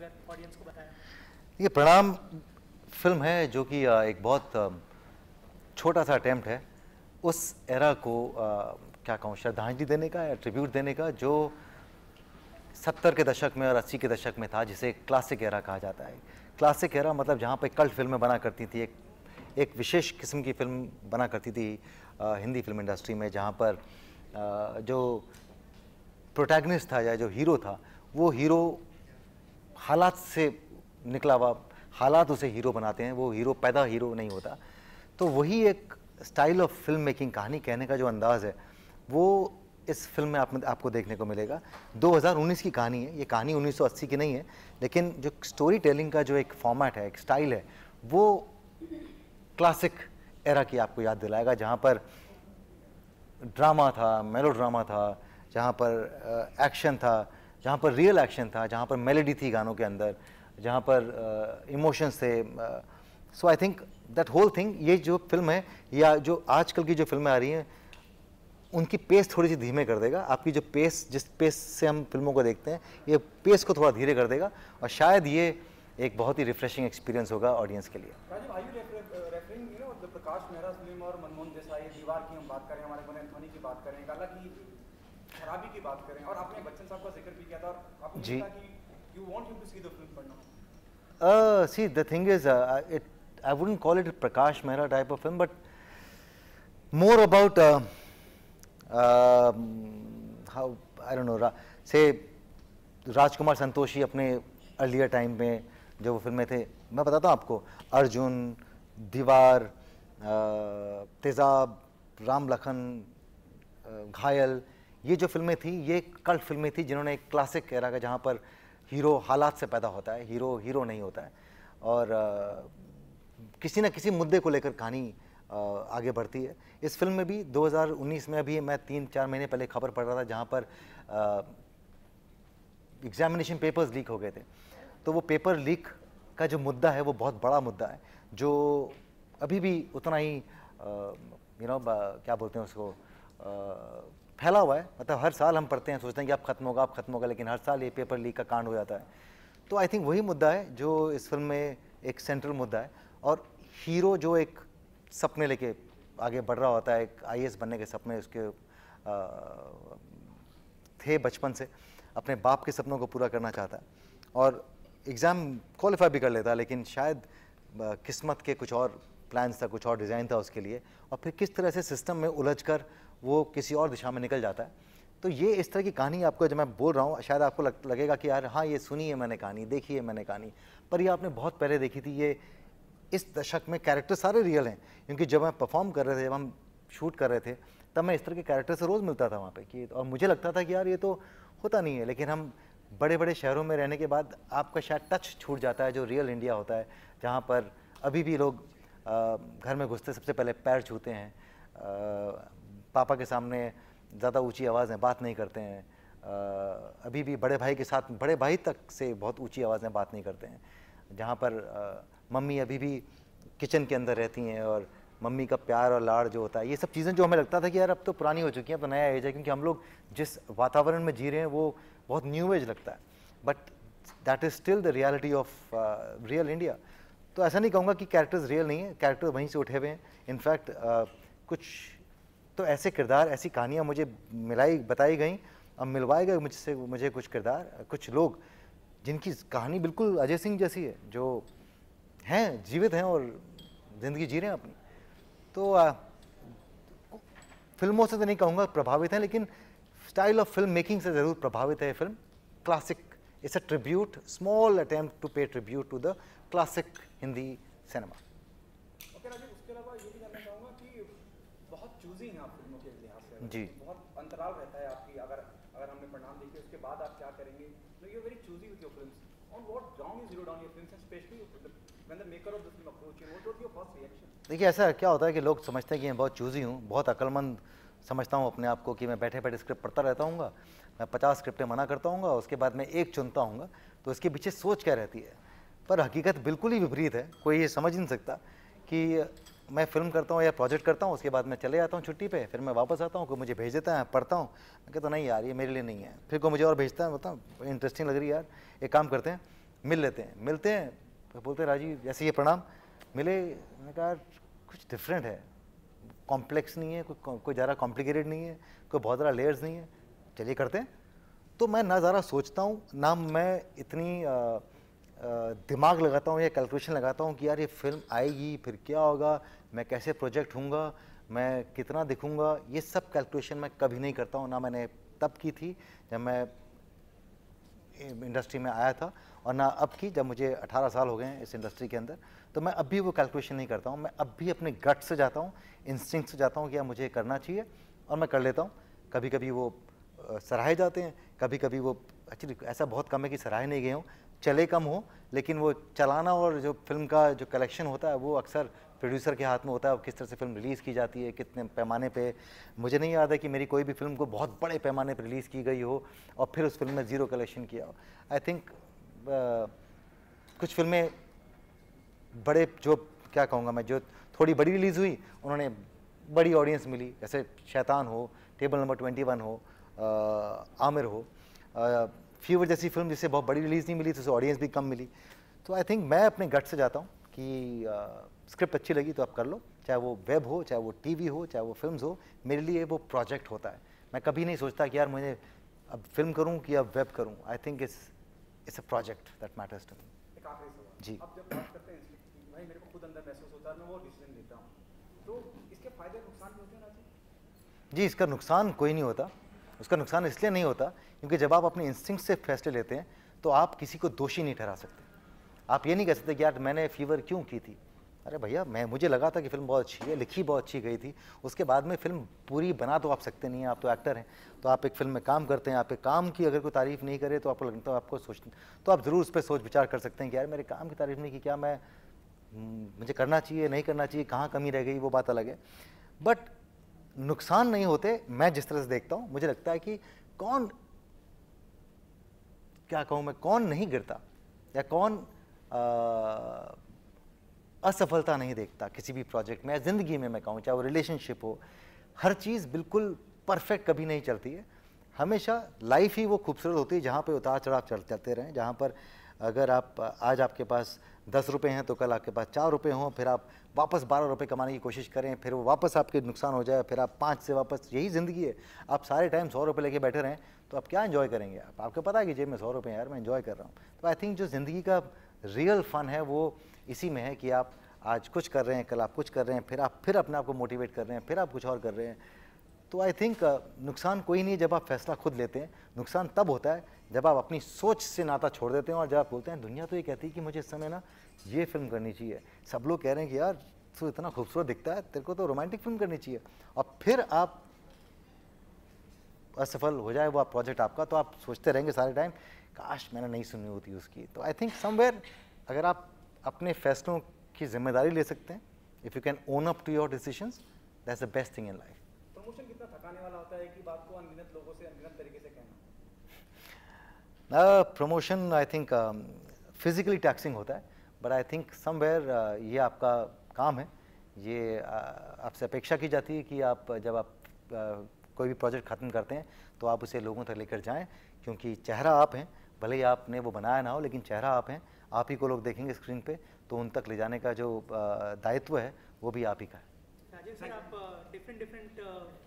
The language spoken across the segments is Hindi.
अगर ऑडियंस को बताया ये प्रणाम फिल्म है जो कि एक बहुत छोटा सा अटैम्प्ट है उस एरा को क्या कहूँ श्रद्धांजलि देने का या ट्रिब्यूट देने का जो सत्तर के दशक में और अस्सी के दशक में था जिसे क्लासिक एरा कहा जाता है क्लासिक एरा मतलब जहाँ पर कल्ट फिल्में बना करती थी एक एक विशेष किस्म की फिल्म बना करती थी आ, हिंदी फिल्म इंडस्ट्री में जहाँ पर आ, जो प्रोटैगनिस्ट था या जो हीरो था वो हीरो हालात से निकला हुआ हालात उसे हीरो बनाते हैं वो हीरो पैदा हीरो नहीं होता तो वही एक स्टाइल ऑफ फिल्म मेकिंग कहानी कहने का जो अंदाज़ है वो इस फिल्म में आप, आपको देखने को मिलेगा 2019 की कहानी है ये कहानी 1980 की नहीं है लेकिन जो स्टोरी टेलिंग का जो एक फॉर्मेट है एक स्टाइल है वो क्लासिक एरा की आपको याद दिलाएगा जहाँ पर ड्रामा था मेलो ड्रामा था जहाँ पर एक्शन था जहाँ पर रियल एक्शन था जहाँ पर मेलोडी थी गानों के अंदर जहाँ पर इमोशंस uh, थे so I think that whole thing ये जो फिल्म है या जो आजकल की जो फिल्में आ रही हैं उनकी पेस थोड़ी सी धीमे कर देगा आपकी जो पेस जिस पेस से हम फिल्मों को देखते हैं ये पेस को थोड़ा धीरे कर देगा और शायद ये एक बहुत ही रिफ्रेशिंग एक्सपीरियंस होगा ऑडियंस के लिए प्रकाश मेहरा फिल्म और मनमोहन देसाई दीवार की हम बात करें हमारे की बात करें हालांकि शादी की बात करें और आपने बच्चन साहब का जिक्र भी किया था और आपने जी you want him to see the film फंडा see the thing is it I wouldn't call it Prakash Prakash type of film but more about about uh, uh, how I don't Rajkumar Santoshi अपने अर्लियर टाइम में जो वो फिल्में थे मैं बताता हूँ आपको अर्जुन दीवार तेज़ाब राम लखन घायल ये जो फिल्में थी ये कल्ट फिल्में थी जिन्होंने एक क्लासिक एरा का जहाँ पर हीरो हालात से पैदा होता है हीरो हीरो नहीं होता है और आ, किसी न किसी मुद्दे को लेकर कहानी आगे बढ़ती है इस फिल्म में भी 2019 में अभी मैं तीन चार महीने पहले खबर पढ़ रहा था जहाँ पर एग्जामिनेशन पेपर्स लीक हो गए थे तो वो पेपर लीक का जो मुद्दा है वो बहुत बड़ा मुद्दा है जो अभी भी उतना ही यू नो क्या बोलते हैं उसको आ, फैला हुआ है मतलब हर साल हम पढ़ते हैं सोचते हैं कि अब खत्म होगा अब खत्म होगा लेकिन हर साल ये पेपर लीक का कांड हो जाता है तो आई थिंक वही मुद्दा है जो इस फिल्म में एक सेंट्रल मुद्दा है और हीरो जो एक सपने लेके आगे बढ़ रहा होता है एक आई बनने के सपने उसके आ, थे बचपन से अपने बाप के सपनों को पूरा करना चाहता है और एग्ज़ाम क्वालिफाई भी कर लेता है लेकिन शायद किस्मत के कुछ और प्लान्स था कुछ और डिज़ाइन था उसके लिए और फिर किस तरह से सिस्टम में उलझ कर वो किसी और दिशा में निकल जाता है तो ये इस तरह की कहानी आपको जब मैं बोल रहा हूँ शायद आपको लग, लगेगा कि यार हाँ ये सुनी है मैंने कहानी देखी है मैंने कहानी पर ये आपने बहुत पहले देखी थी ये इस दशक में कैरेक्टर सारे रियल हैं क्योंकि जब मैं परफॉर्म कर रहे थे जब हम शूट कर रहे थे तब मैं इस तरह के कैरेक्टर से रोज़ मिलता था वहाँ पर कि और मुझे लगता था कि यार ये तो होता नहीं है लेकिन हम बड़े बड़े शहरों में रहने के बाद आपका शायद टच छूट जाता है जो रियल इंडिया होता है जहाँ पर अभी भी लोग घर में घुसते सबसे पहले पैर छूते हैं पापा के सामने ज़्यादा ऊँची आवाज़ में बात नहीं करते हैं अभी भी बड़े भाई के साथ बड़े भाई तक से बहुत ऊँची आवाज़ में बात नहीं करते हैं जहाँ पर मम्मी अभी भी किचन के अंदर रहती हैं और मम्मी का प्यार और लाड़ जो होता है ये सब चीज़ें जो हमें लगता था कि यार अब तो पुरानी हो चुकी हैं अब तो नया एज है क्योंकि हम लोग जिस वातावरण में जी रहे हैं वो बहुत न्यू एज लगता है but that is still the reality of real India तो ऐसा नहीं कहूँगा कि कैरेक्टर्स रियल नहीं है कैरेक्टर वहीं से उठे हुए हैं इनफैक्ट uh, कुछ तो ऐसे किरदार ऐसी कहानियाँ मुझे मिलाई बताई गई अब मिलवाए गए मुझसे मुझे कुछ किरदार कुछ लोग जिनकी कहानी बिल्कुल अजय सिंह जैसी है जो हैं जीवित हैं और ज़िंदगी जी रहे हैं अपनी तो आ, फिल्मों से तो नहीं कहूँगा प्रभावित हैं लेकिन स्टाइल ऑफ फिल्म मेकिंग से ज़रूर प्रभावित है film classic it's a tribute small attempt to pay tribute to the classic Hindi cinema जी बहुत अंतराल रहता है आपकी अगर अगर हमने परिणाम देखे उसके बाद आप क्या करेंगे तो you very choosy with your films on what ground you zero down your films specially when the maker of the film approach you what was your first reaction देखिए ऐसा क्या होता है कि लोग समझते हैं कि मैं बहुत चूजी हूँ बहुत अकलमंद समझता हूँ अपने आप को कि मैं बैठे बैठे स्क्रिप्ट पढ़ता रहता हूँ मैं पचास स्क्रिप्टें मना करता हूँ उसके बाद मैं एक चुनता हूँ तो इसके पीछे सोच क्या रहती है पर हकीकत बिल्कुल ही विपरीत है कोई ये समझ नहीं सकता कि मैं फिल्म करता हूँ या प्रोजेक्ट करता हूँ उसके बाद मैं चले जाता हूँ छुट्टी पे फिर मैं वापस आता हूँ कोई मुझे भेज देता है पढ़ता हूँ मैं कहता तो नहीं यार ये मेरे लिए नहीं है फिर कोई मुझे और भेजता है बताओ मतलब इंटरेस्टिंग लग रही है यार एक काम करते हैं मिल लेते हैं मिलते हैं तो बोलते हैं राजीव जैसे ये प्रणाम मिले मैंने कहा कुछ डिफरेंट है कॉम्प्लेक्स नहीं है कोई कोई ज़्यादा कॉम्प्लिकेटेड नहीं है कोई बहुत ज़्यादा लेयर्स नहीं है चलिए करते हैं तो मैं ना ज़्यादा सोचता हूँ ना मैं इतनी दिमाग लगाता हूँ या कैलकुलेशन लगाता हूँ कि यार ये फिल्म आएगी फिर क्या होगा मैं कैसे प्रोजेक्ट हूँगा मैं कितना दिखूँगा ये सब कैलकुलेशन मैं कभी नहीं करता हूँ ना मैंने तब की थी जब मैं इंडस्ट्री में आया था और ना अब की जब मुझे 18 साल हो गए हैं इस इंडस्ट्री के अंदर तो मैं अब भी वो कैलकुलेशन नहीं करता हूँ मैं अब भी अपने गट से जाता हूँ इंस्टिंग से जाता हूँ कि यार मुझे करना चाहिए और मैं कर लेता हूँ कभी कभी वो सराहे जाते हैं कभी कभी वो एक्चुअली ऐसा बहुत कम है कि सराहे नहीं गए हों चले कम हो लेकिन वो चलाना और जो फिल्म का जो कलेक्शन होता है वो अक्सर प्रोड्यूसर के हाथ में होता है किस तरह से फिल्म रिलीज़ की जाती है कितने पैमाने पे मुझे नहीं याद है कि मेरी कोई भी फिल्म को बहुत बड़े पैमाने पर रिलीज़ की गई हो और फिर उस फिल्म में ज़ीरो कलेक्शन किया हो आई थिंक कुछ फिल्में बड़े जो क्या कहूँगा मैं जो थोड़ी बड़ी रिलीज़ हुई उन्होंने बड़ी ऑडियंस मिली जैसे शैतान हो टेबल नंबर ट्वेंटी वन हो आ, आमिर हो आ, फीवर जैसी फिल्म जिससे बहुत बड़ी रिलीज़ नहीं मिली तो उसे ऑडियंस भी कम मिली तो आई थिंक मैं अपने गट से जाता हूँ कि स्क्रिप्ट अच्छी लगी तो आप कर लो चाहे वो वेब हो चाहे वो टीवी हो चाहे वो फिल्म हो मेरे लिए वो प्रोजेक्ट होता है मैं कभी नहीं सोचता कि यार मुझे अब फिल्म करूँ कि अब वेब करूँ I think it's it's a project that matters to me जी अब जब बात करते हैं भाई मेरे को खुद अंदर महसूस होता है मैं वो डिसीजन लेता हूँ तो इसके फायदे नुकसान होते हैं जी इसका नुकसान कोई नहीं होता उसका नुकसान इसलिए नहीं होता क्योंकि जब आप अपने इंस्टिंग से फैसले लेते हैं तो आप किसी को दोषी नहीं ठहरा सकते आप ये नहीं कह सकते कि यार मैंने फीवर क्यों की थी अरे भैया मैं मुझे लगा था कि फिल्म बहुत अच्छी है लिखी बहुत अच्छी गई थी उसके बाद में फिल्म पूरी बना तो आप सकते नहीं हैं आप तो एक्टर हैं तो आप एक फिल्म में काम करते हैं आप एक काम की अगर कोई तारीफ़ नहीं करे तो आपको लगता है आपको सोच तो आप ज़रूर उस पर सोच विचार कर सकते हैं कि यार मेरे काम की तारीफ़ नहीं की क्या मैं हम्म, मुझे करना चाहिए नहीं करना चाहिए कहाँ कमी रह गई वो बात अलग है बट नुकसान नहीं होते मैं जिस तरह से देखता हूं मुझे लगता है कि कौन क्या कहूं मैं कौन नहीं गिरता या कौन आ, असफलता नहीं देखता किसी भी प्रोजेक्ट में या ज़िंदगी में मैं कहूँ चाहे वो रिलेशनशिप हो हर चीज़ बिल्कुल परफेक्ट कभी नहीं चलती है हमेशा लाइफ ही वो खूबसूरत होती है जहां पर उतार चढ़ाव चलते रहें जहां पर अगर आप आज आपके पास दस रुपये हैं तो कल आपके पास चार रुपये हों फिर आप वापस बारह रुपये कमाने की कोशिश करें फिर वो वापस आपके नुकसान हो जाए फिर आप पाँच से वापस यही ज़िंदगी है आप सारे टाइम सौ रुपये लेके बैठे रहें तो आप क्या इन्जॉय करेंगे आप आपको पता है कि जेब में सौ रुपये यार मैं इन्जॉय कर रहा हूँ तो आई थिंक जो ज़िंदगी का रियल फ़न है वो इसी में है कि आप आज कुछ कर रहे हैं कल आप कुछ कर रहे हैं फिर आप फिर अपने आप को मोटिवेट कर रहे हैं फिर आप कुछ और कर रहे हैं तो आई थिंक uh, नुकसान कोई नहीं जब आप फैसला खुद लेते हैं नुकसान तब होता है जब आप अपनी सोच से नाता छोड़ देते हैं और जब आप बोलते हैं दुनिया तो ये कहती है कि मुझे इस समय ना ये फिल्म करनी चाहिए सब लोग कह रहे हैं कि यार तो इतना खूबसूरत दिखता है तेरे को तो रोमांटिक फिल्म करनी चाहिए और फिर आप असफल हो जाए वो आप प्रोजेक्ट आपका तो आप सोचते रहेंगे सारे टाइम काश मैंने नहीं सुनी होती उसकी तो आई थिंक समवेयर अगर आप अपने फैसलों की जिम्मेदारी ले सकते हैं if you can own up to your decision that's the best thing in life promotion कितना थकाने वाला होता है कि बात को अनगिनत लोगों से अनगिनत तरीके से कहना promotion I think physically taxing होता है बट आई थिंक समवेयर ये आपका काम है ये uh, आपसे अपेक्षा की जाती है कि आप जब आप uh, कोई भी प्रोजेक्ट ख़त्म करते हैं तो आप उसे लोगों तक लेकर जाएं क्योंकि चेहरा आप हैं भले ही आपने वो बनाया ना हो लेकिन चेहरा आप हैं आप ही को लोग देखेंगे स्क्रीन पे तो उन तक ले जाने का जो uh, दायित्व है वो भी आप ही का है राजेश सर आप डिफरेंट डिफरेंट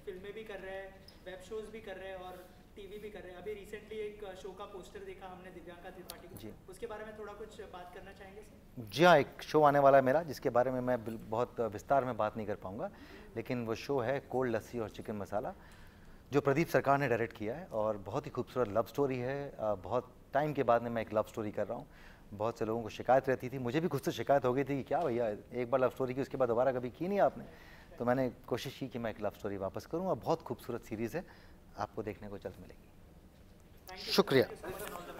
फिल्में भी कर रहे हैं वेब शोज भी कर रहे हैं और टीवी भी कर रहे हैं अभी रिसेंटली एक शो का पोस्टर देखा हमने दिव्यांका त्रिपाठी जी उसके बारे में थोड़ा कुछ बात करना चाहेंगे सर जी हाँ एक शो आने वाला है मेरा जिसके बारे में मैं बहुत विस्तार में बात नहीं कर पाऊंगा लेकिन वो शो है कोल्ड लस्सी और चिकन मसाला जो प्रदीप सरकार ने डायरेक्ट किया है और बहुत ही खूबसूरत लव स्टोरी है बहुत टाइम के बाद में मैं एक लव स्टोरी कर रहा हूँ बहुत से लोगों को शिकायत रहती थी मुझे भी खुद से शिकायत हो गई थी कि क्या भैया एक बार लव स्टोरी की उसके बाद दोबारा कभी की नहीं आपने तो मैंने कोशिश की कि मैं एक लव स्टोरी वापस करूँ और बहुत खूबसूरत सीरीज़ है आपको देखने को जल्द मिलेगी शुक्रिया